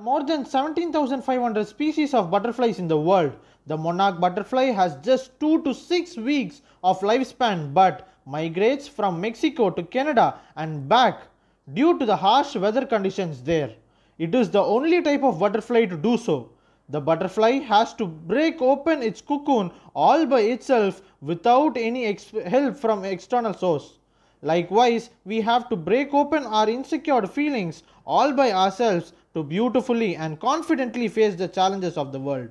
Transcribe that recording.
More than 17,500 species of butterflies in the world. The monarch butterfly has just 2 to 6 weeks of lifespan but migrates from Mexico to Canada and back due to the harsh weather conditions there. It is the only type of butterfly to do so. The butterfly has to break open its cocoon all by itself without any help from external source. Likewise, we have to break open our insecure feelings all by ourselves to beautifully and confidently face the challenges of the world.